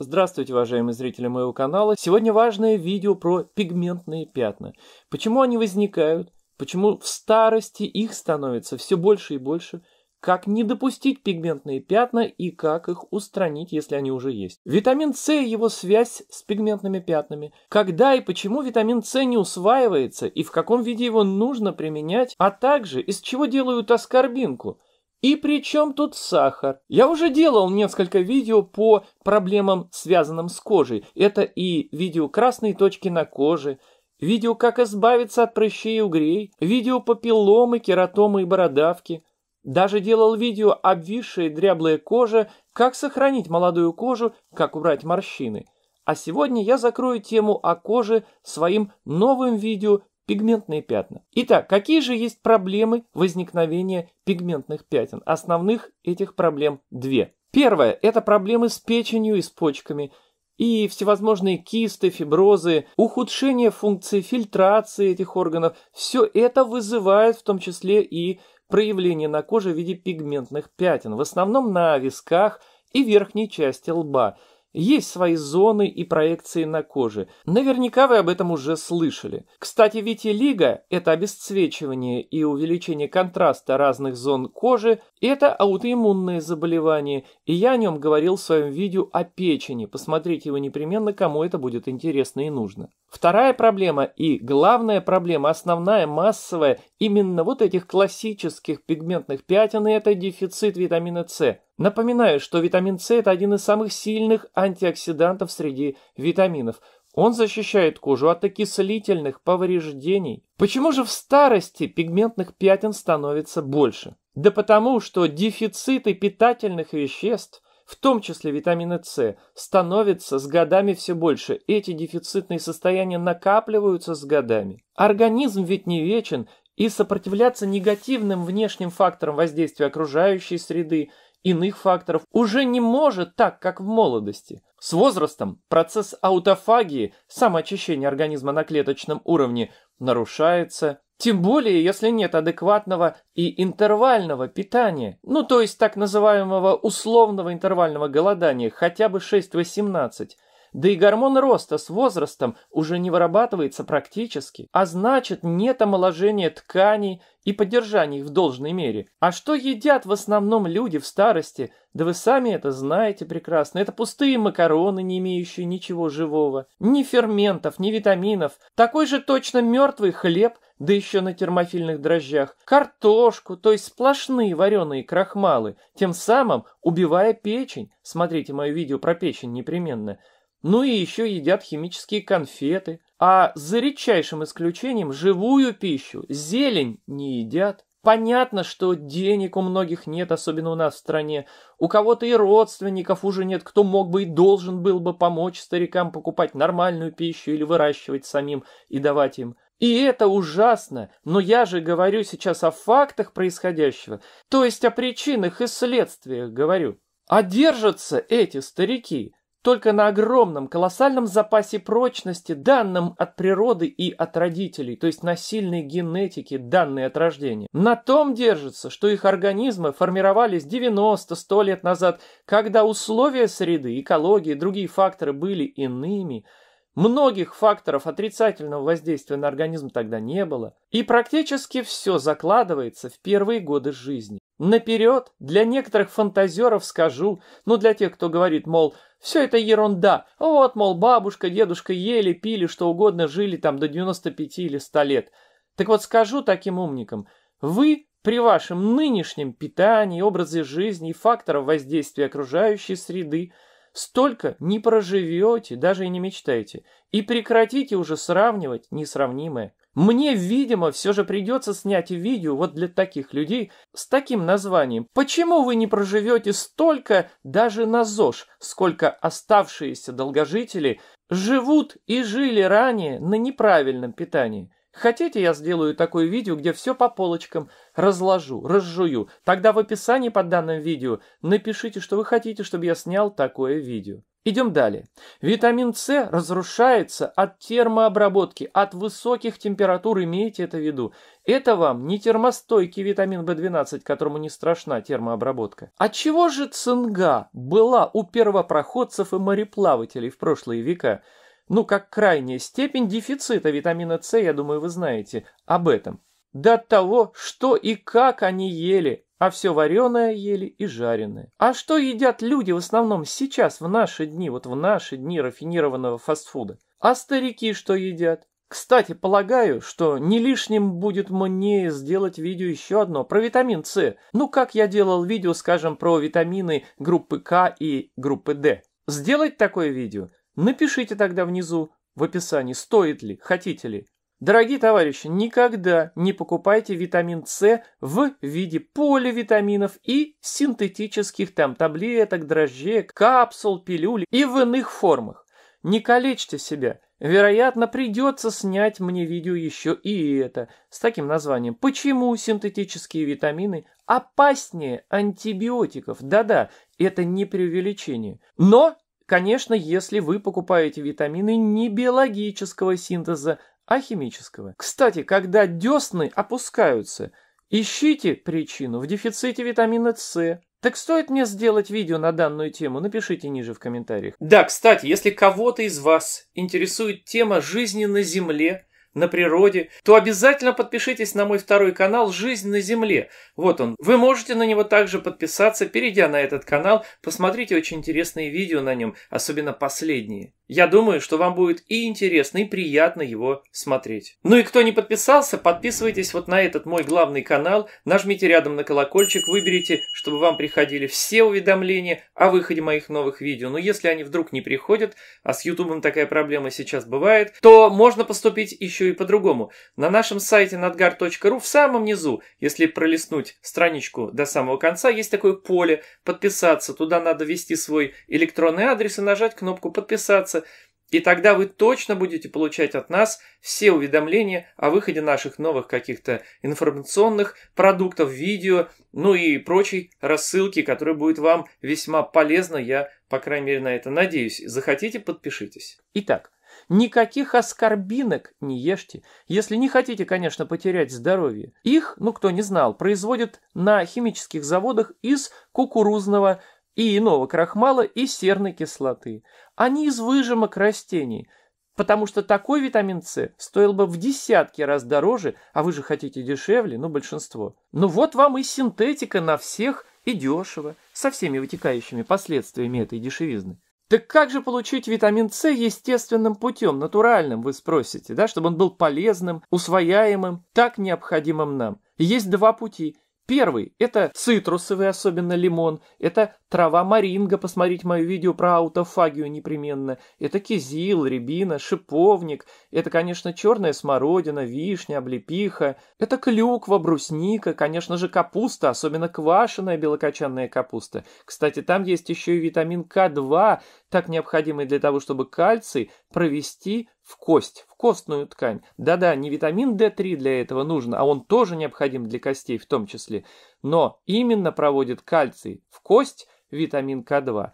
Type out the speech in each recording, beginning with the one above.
Здравствуйте, уважаемые зрители моего канала. Сегодня важное видео про пигментные пятна. Почему они возникают? Почему в старости их становится все больше и больше? Как не допустить пигментные пятна и как их устранить, если они уже есть? Витамин С и его связь с пигментными пятнами. Когда и почему витамин С не усваивается и в каком виде его нужно применять? А также из чего делают аскорбинку – и при чем тут сахар? Я уже делал несколько видео по проблемам, связанным с кожей. Это и видео красные точки на коже, видео как избавиться от прыщей и угрей, видео папилломы, кератомы и бородавки. Даже делал видео обвисшая дряблая кожа, как сохранить молодую кожу, как убрать морщины. А сегодня я закрою тему о коже своим новым видео пигментные пятна. Итак, какие же есть проблемы возникновения пигментных пятен? Основных этих проблем две. Первое – это проблемы с печенью и с почками – и всевозможные кисты, фиброзы, ухудшение функции фильтрации этих органов, все это вызывает в том числе и проявление на коже в виде пигментных пятен, в основном на висках и верхней части лба. Есть свои зоны и проекции на коже. Наверняка вы об этом уже слышали. Кстати, витилиго – это обесцвечивание и увеличение контраста разных зон кожи. Это аутоиммунное заболевание, и я о нем говорил в своем видео о печени. Посмотрите его непременно, кому это будет интересно и нужно. Вторая проблема и главная проблема, основная, массовая, именно вот этих классических пигментных пятен – и это дефицит витамина С. Напоминаю, что витамин С – это один из самых сильных антиоксидантов среди витаминов. Он защищает кожу от окислительных повреждений. Почему же в старости пигментных пятен становится больше? Да потому, что дефициты питательных веществ – в том числе витамина С, становится с годами все больше. Эти дефицитные состояния накапливаются с годами. Организм ведь не вечен, и сопротивляться негативным внешним факторам воздействия окружающей среды, иных факторов, уже не может так, как в молодости. С возрастом процесс аутофагии, самоочищения организма на клеточном уровне, нарушается, тем более, если нет адекватного и интервального питания, ну то есть так называемого условного интервального голодания, хотя бы 6-18, да и гормон роста с возрастом уже не вырабатывается практически, а значит нет омоложения тканей и поддержания их в должной мере. А что едят в основном люди в старости? Да вы сами это знаете прекрасно. Это пустые макароны, не имеющие ничего живого, ни ферментов, ни витаминов. Такой же точно мертвый хлеб, да еще на термофильных дрожжах, картошку, то есть сплошные вареные крахмалы, тем самым убивая печень. Смотрите мое видео про печень непременно. Ну и еще едят химические конфеты, а за редчайшим исключением живую пищу, зелень не едят. Понятно, что денег у многих нет, особенно у нас в стране. У кого-то и родственников уже нет, кто мог бы и должен был бы помочь старикам покупать нормальную пищу или выращивать самим и давать им. И это ужасно, но я же говорю сейчас о фактах происходящего, то есть о причинах и следствиях говорю. А держатся эти старики только на огромном, колоссальном запасе прочности, данном от природы и от родителей, то есть на сильной генетике, данной от рождения. На том держится, что их организмы формировались 90-100 лет назад, когда условия среды, экологии и другие факторы были иными, Многих факторов отрицательного воздействия на организм тогда не было, и практически все закладывается в первые годы жизни. Наперед, для некоторых фантазеров скажу, но ну, для тех, кто говорит, мол, все это ерунда. Вот, мол, бабушка, дедушка ели, пили, что угодно, жили там до 95 или 100 лет. Так вот скажу таким умникам, вы при вашем нынешнем питании, образе жизни и факторах воздействия окружающей среды столько не проживете, даже и не мечтаете, и прекратите уже сравнивать несравнимое. Мне, видимо, все же придется снять видео вот для таких людей с таким названием. Почему вы не проживете столько даже на ЗОЖ, сколько оставшиеся долгожители живут и жили ранее на неправильном питании? Хотите, я сделаю такое видео, где все по полочкам разложу, разжую. Тогда в описании под данным видео напишите, что вы хотите, чтобы я снял такое видео. Идем далее. Витамин С разрушается от термообработки, от высоких температур, имейте это в виду. Это вам не термостойкий витамин В12, которому не страшна термообработка. А чего же цинга была у первопроходцев и мореплавателей в прошлые века? Ну, как крайняя степень дефицита витамина С, я думаю, вы знаете об этом. До того, что и как они ели, а все вареное ели и жареное. А что едят люди в основном сейчас, в наши дни, вот в наши дни рафинированного фастфуда? А старики что едят? Кстати, полагаю, что не лишним будет мне сделать видео еще одно про витамин С. Ну, как я делал видео, скажем, про витамины группы К и группы Д. Сделать такое видео? Напишите тогда внизу в описании, стоит ли, хотите ли. Дорогие товарищи, никогда не покупайте витамин С в виде поливитаминов и синтетических там таблеток, дрожжек, капсул, пилюль и в иных формах. Не калечьте себя. Вероятно, придется снять мне видео еще и это, с таким названием. Почему синтетические витамины опаснее антибиотиков? Да-да, это не преувеличение. Но Конечно, если вы покупаете витамины не биологического синтеза, а химического. Кстати, когда десны опускаются, ищите причину в дефиците витамина С, так стоит мне сделать видео на данную тему? Напишите ниже в комментариях. Да, кстати, если кого-то из вас интересует тема жизни на Земле, на природе, то обязательно подпишитесь на мой второй канал «Жизнь на земле». Вот он. Вы можете на него также подписаться, перейдя на этот канал. Посмотрите очень интересные видео на нем, особенно последние. Я думаю, что вам будет и интересно, и приятно его смотреть. Ну и кто не подписался, подписывайтесь вот на этот мой главный канал, нажмите рядом на колокольчик, выберите, чтобы вам приходили все уведомления о выходе моих новых видео. Но если они вдруг не приходят, а с ютубом такая проблема сейчас бывает, то можно поступить еще и по-другому. На нашем сайте надгар.ру в самом низу, если пролистнуть страничку до самого конца, есть такое поле «Подписаться». Туда надо ввести свой электронный адрес и нажать кнопку «Подписаться». И тогда вы точно будете получать от нас все уведомления о выходе наших новых каких-то информационных продуктов, видео, ну и прочей рассылки, которая будет вам весьма полезна. Я, по крайней мере, на это надеюсь. Захотите, подпишитесь. Итак, Никаких оскорбинок не ешьте, если не хотите, конечно, потерять здоровье. Их, ну кто не знал, производят на химических заводах из кукурузного и иного крахмала и серной кислоты. Они из выжимок растений, потому что такой витамин С стоил бы в десятки раз дороже, а вы же хотите дешевле, ну большинство. Ну вот вам и синтетика на всех и дешево, со всеми вытекающими последствиями этой дешевизны. Так как же получить витамин С естественным путем, натуральным, вы спросите, да, чтобы он был полезным, усвояемым, так необходимым нам? Есть два пути. Первый – это цитрусовый, особенно лимон, это трава маринга, посмотреть мое видео про аутофагию непременно, это кизил, рябина, шиповник, это, конечно, черная смородина, вишня, облепиха, это клюква, брусника, конечно же, капуста, особенно квашеная белокочанная капуста. Кстати, там есть еще и витамин К2, так необходимый для того, чтобы кальций провести в кость, в костную ткань. Да-да, не витамин D3 для этого нужен, а он тоже необходим для костей в том числе. Но именно проводит кальций в кость витамин К2.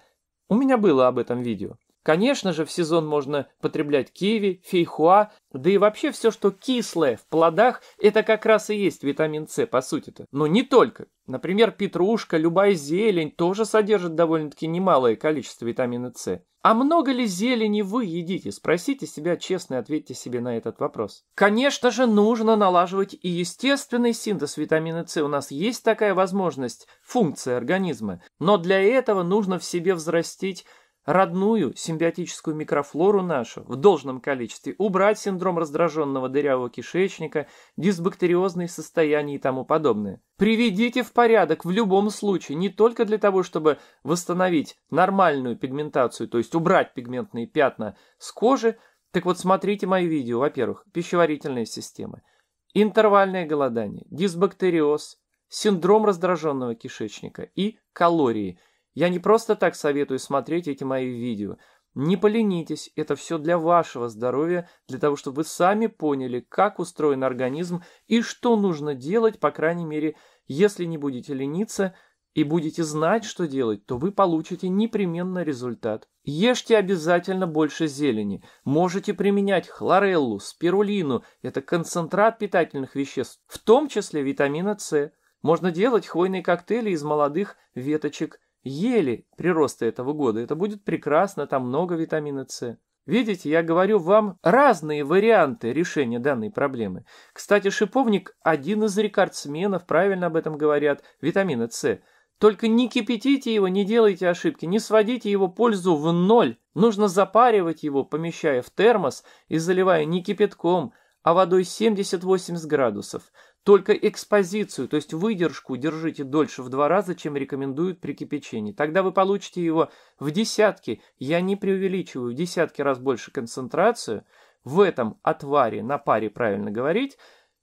У меня было об этом видео. Конечно же, в сезон можно потреблять киви, фейхуа, да и вообще все, что кислое в плодах, это как раз и есть витамин С, по сути-то. Но не только. Например, петрушка, любая зелень тоже содержит довольно-таки немалое количество витамина С. А много ли зелени вы едите? Спросите себя честно и ответьте себе на этот вопрос. Конечно же, нужно налаживать и естественный синтез витамина С. У нас есть такая возможность, функция организма. Но для этого нужно в себе взрастить родную симбиотическую микрофлору нашу в должном количестве, убрать синдром раздраженного дырявого кишечника, дисбактериозные состояния и тому подобное. Приведите в порядок в любом случае, не только для того, чтобы восстановить нормальную пигментацию, то есть убрать пигментные пятна с кожи. Так вот, смотрите мои видео, во-первых, пищеварительная система, интервальное голодание, дисбактериоз, синдром раздраженного кишечника и калории – я не просто так советую смотреть эти мои видео. Не поленитесь, это все для вашего здоровья, для того, чтобы вы сами поняли, как устроен организм и что нужно делать, по крайней мере, если не будете лениться и будете знать, что делать, то вы получите непременно результат. Ешьте обязательно больше зелени. Можете применять хлореллу, спирулину, это концентрат питательных веществ, в том числе витамина С. Можно делать хвойные коктейли из молодых веточек ели приросты этого года. Это будет прекрасно, там много витамина С. Видите, я говорю вам разные варианты решения данной проблемы. Кстати, шиповник – один из рекордсменов, правильно об этом говорят, витамина С. Только не кипятите его, не делайте ошибки, не сводите его пользу в ноль. Нужно запаривать его, помещая в термос и заливая не кипятком, а водой 70-80 градусов. Только экспозицию, то есть выдержку, держите дольше в два раза, чем рекомендуют при кипячении. Тогда вы получите его в десятки, я не преувеличиваю, в десятки раз больше концентрацию в этом отваре, на паре правильно говорить,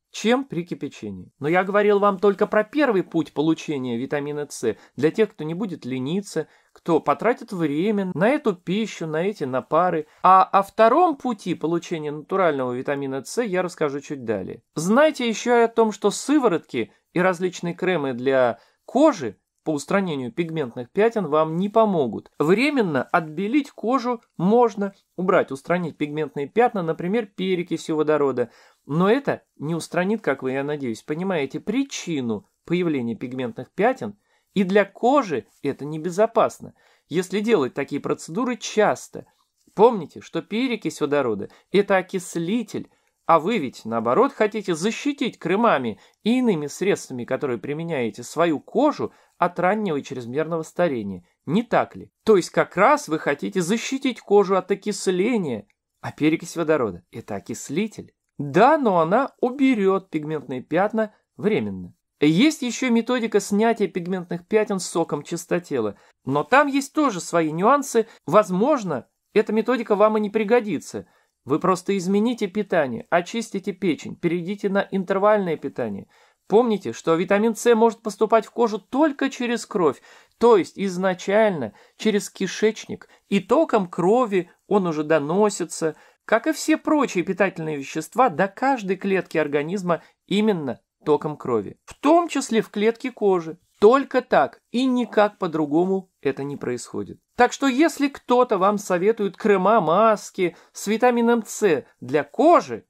чем при кипячении. Но я говорил вам только про первый путь получения витамина С для тех, кто не будет лениться кто потратит время на эту пищу, на эти напары. А о втором пути получения натурального витамина С я расскажу чуть далее. Знайте еще и о том, что сыворотки и различные кремы для кожи по устранению пигментных пятен вам не помогут. Временно отбелить кожу можно, убрать, устранить пигментные пятна, например, перекисью водорода. Но это не устранит, как вы, я надеюсь, понимаете, причину появления пигментных пятен – и для кожи это небезопасно, если делать такие процедуры часто. Помните, что перекись водорода – это окислитель, а вы ведь, наоборот, хотите защитить кремами и иными средствами, которые применяете, свою кожу от раннего и чрезмерного старения. Не так ли? То есть как раз вы хотите защитить кожу от окисления, а перекись водорода – это окислитель. Да, но она уберет пигментные пятна временно. Есть еще методика снятия пигментных пятен соком чистотела, но там есть тоже свои нюансы. Возможно, эта методика вам и не пригодится. Вы просто измените питание, очистите печень, перейдите на интервальное питание. Помните, что витамин С может поступать в кожу только через кровь, то есть изначально через кишечник, и током крови он уже доносится, как и все прочие питательные вещества, до каждой клетки организма именно током крови, в том числе в клетке кожи. Только так и никак по-другому это не происходит. Так что если кто-то вам советует крема, маски с витамином С для кожи,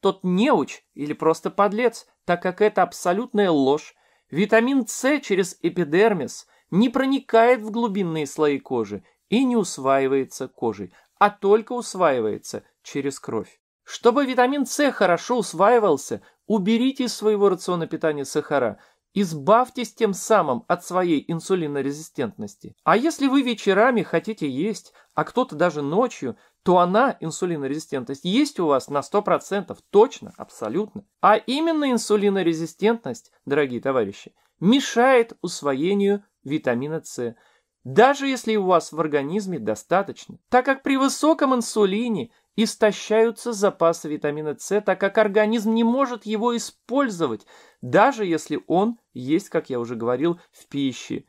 тот неуч или просто подлец, так как это абсолютная ложь. Витамин С через эпидермис не проникает в глубинные слои кожи и не усваивается кожей, а только усваивается через кровь. Чтобы витамин С хорошо усваивался, уберите из своего рациона питания сахара – Избавьтесь тем самым от своей инсулинорезистентности. А если вы вечерами хотите есть, а кто-то даже ночью, то она, инсулинорезистентность, есть у вас на 100%, точно, абсолютно. А именно инсулинорезистентность, дорогие товарищи, мешает усвоению витамина С, даже если у вас в организме достаточно. Так как при высоком инсулине – истощаются запасы витамина С, так как организм не может его использовать, даже если он есть, как я уже говорил, в пище.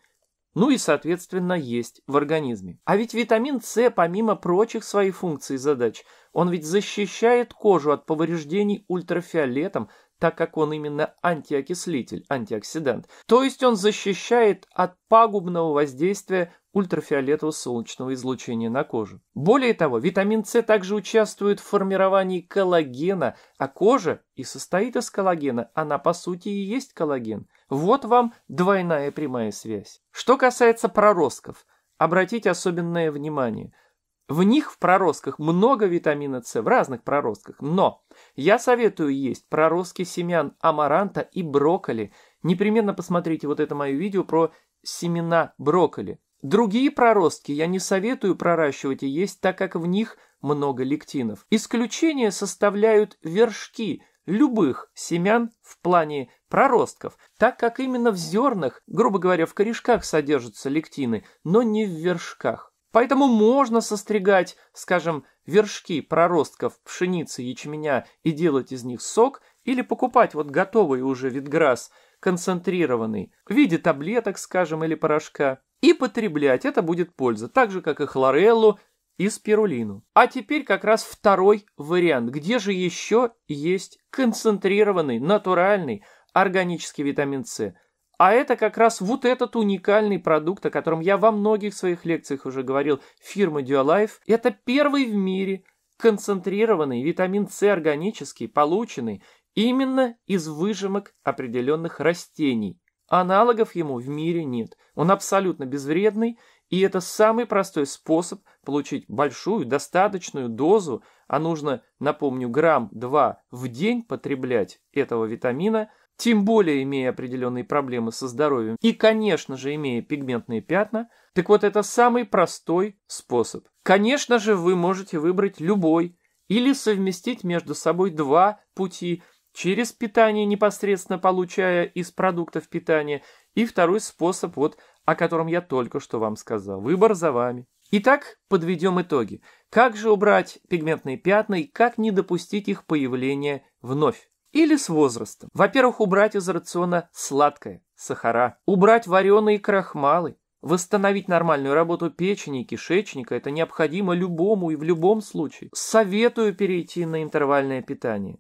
Ну и, соответственно, есть в организме. А ведь витамин С, помимо прочих своих функций и задач, он ведь защищает кожу от повреждений ультрафиолетом, так как он именно антиокислитель, антиоксидант. То есть он защищает от пагубного воздействия ультрафиолетового солнечного излучения на кожу. Более того, витамин С также участвует в формировании коллагена, а кожа и состоит из коллагена, она по сути и есть коллаген. Вот вам двойная прямая связь. Что касается проростков, обратите особенное внимание – в них, в проростках, много витамина С, в разных проростках, но я советую есть проростки семян амаранта и брокколи. Непременно посмотрите вот это мое видео про семена брокколи. Другие проростки я не советую проращивать и есть, так как в них много лектинов. Исключение составляют вершки любых семян в плане проростков, так как именно в зернах, грубо говоря, в корешках содержатся лектины, но не в вершках. Поэтому можно состригать, скажем, вершки проростков пшеницы, ячменя и делать из них сок, или покупать вот готовый уже витграсс, концентрированный, в виде таблеток, скажем, или порошка, и потреблять, это будет польза, так же, как и хлореллу и спирулину. А теперь как раз второй вариант, где же еще есть концентрированный, натуральный, органический витамин С. А это как раз вот этот уникальный продукт, о котором я во многих своих лекциях уже говорил, фирма DUALIFE. Это первый в мире концентрированный витамин С органический, полученный именно из выжимок определенных растений. Аналогов ему в мире нет. Он абсолютно безвредный, и это самый простой способ получить большую, достаточную дозу, а нужно, напомню, грамм-два в день потреблять этого витамина – тем более имея определенные проблемы со здоровьем и, конечно же, имея пигментные пятна, так вот это самый простой способ. Конечно же, вы можете выбрать любой или совместить между собой два пути через питание, непосредственно получая из продуктов питания, и второй способ, вот о котором я только что вам сказал. Выбор за вами. Итак, подведем итоги. Как же убрать пигментные пятна и как не допустить их появления вновь? или с возрастом. Во-первых, убрать из рациона сладкое, сахара, убрать вареные крахмалы, Восстановить нормальную работу печени и кишечника – это необходимо любому и в любом случае. Советую перейти на интервальное питание.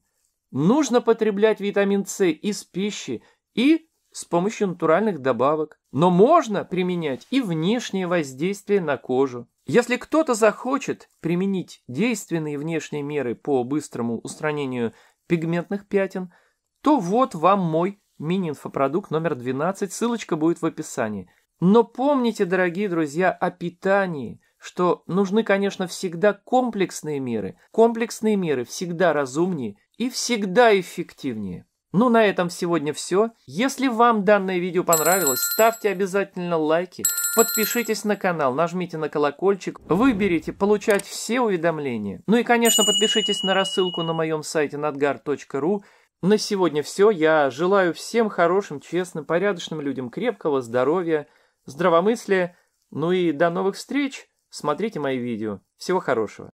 Нужно потреблять витамин С из пищи и с помощью натуральных добавок. Но можно применять и внешнее воздействие на кожу. Если кто-то захочет применить действенные внешние меры по быстрому устранению пигментных пятен, то вот вам мой мини-инфопродукт номер 12, ссылочка будет в описании. Но помните, дорогие друзья, о питании, что нужны, конечно, всегда комплексные меры. Комплексные меры всегда разумнее и всегда эффективнее. Ну на этом сегодня все. Если вам данное видео понравилось, ставьте обязательно лайки, подпишитесь на канал, нажмите на колокольчик, выберите получать все уведомления. Ну и конечно подпишитесь на рассылку на моем сайте надгар.ру. На сегодня все. Я желаю всем хорошим, честным, порядочным людям крепкого здоровья, здравомыслия. Ну и до новых встреч. Смотрите мои видео. Всего хорошего.